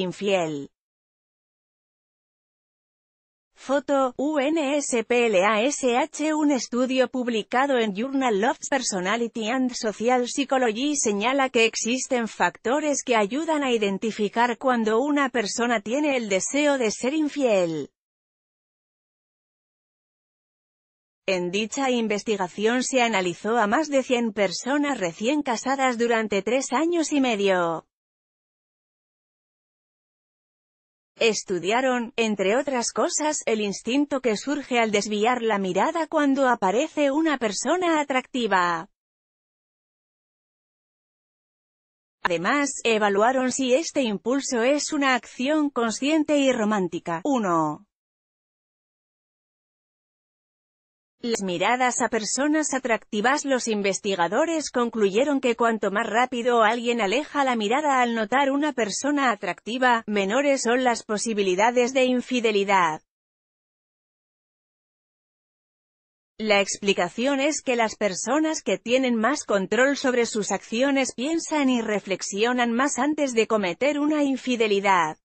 Infiel. Foto, UNSPLASH Un estudio publicado en Journal of Personality and Social Psychology señala que existen factores que ayudan a identificar cuando una persona tiene el deseo de ser infiel. En dicha investigación se analizó a más de 100 personas recién casadas durante tres años y medio. Estudiaron, entre otras cosas, el instinto que surge al desviar la mirada cuando aparece una persona atractiva. Además, evaluaron si este impulso es una acción consciente y romántica. 1. Las miradas a personas atractivas Los investigadores concluyeron que cuanto más rápido alguien aleja la mirada al notar una persona atractiva, menores son las posibilidades de infidelidad. La explicación es que las personas que tienen más control sobre sus acciones piensan y reflexionan más antes de cometer una infidelidad.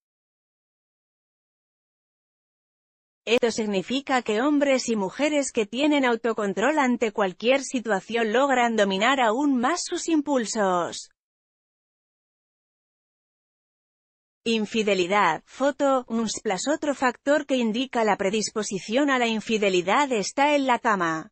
Esto significa que hombres y mujeres que tienen autocontrol ante cualquier situación logran dominar aún más sus impulsos. Infidelidad, foto, Otro factor que indica la predisposición a la infidelidad está en la cama.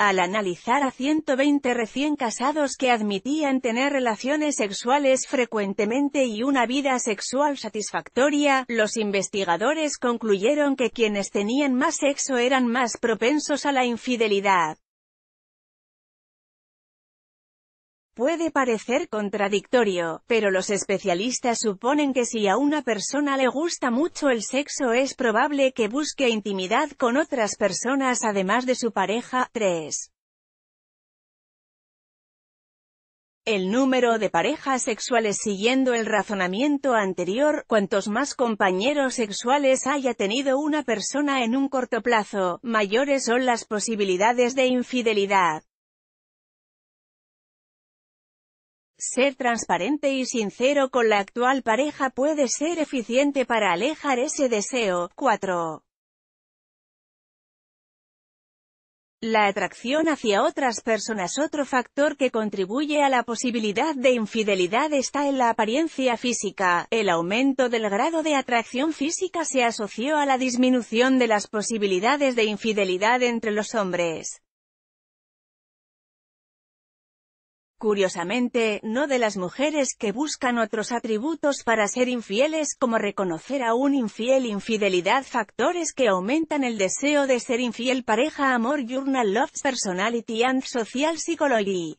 al analizar a 120 recién casados que admitían tener relaciones sexuales frecuentemente y una vida sexual satisfactoria, los investigadores concluyeron que quienes tenían más sexo eran más propensos a la infidelidad. Puede parecer contradictorio, pero los especialistas suponen que si a una persona le gusta mucho el sexo es probable que busque intimidad con otras personas además de su pareja. 3. El número de parejas sexuales siguiendo el razonamiento anterior, cuantos más compañeros sexuales haya tenido una persona en un corto plazo, mayores son las posibilidades de infidelidad. Ser transparente y sincero con la actual pareja puede ser eficiente para alejar ese deseo. 4. La atracción hacia otras personas Otro factor que contribuye a la posibilidad de infidelidad está en la apariencia física. El aumento del grado de atracción física se asoció a la disminución de las posibilidades de infidelidad entre los hombres. Curiosamente, no de las mujeres que buscan otros atributos para ser infieles como reconocer a un infiel infidelidad factores que aumentan el deseo de ser infiel pareja amor journal love, personality and social psychology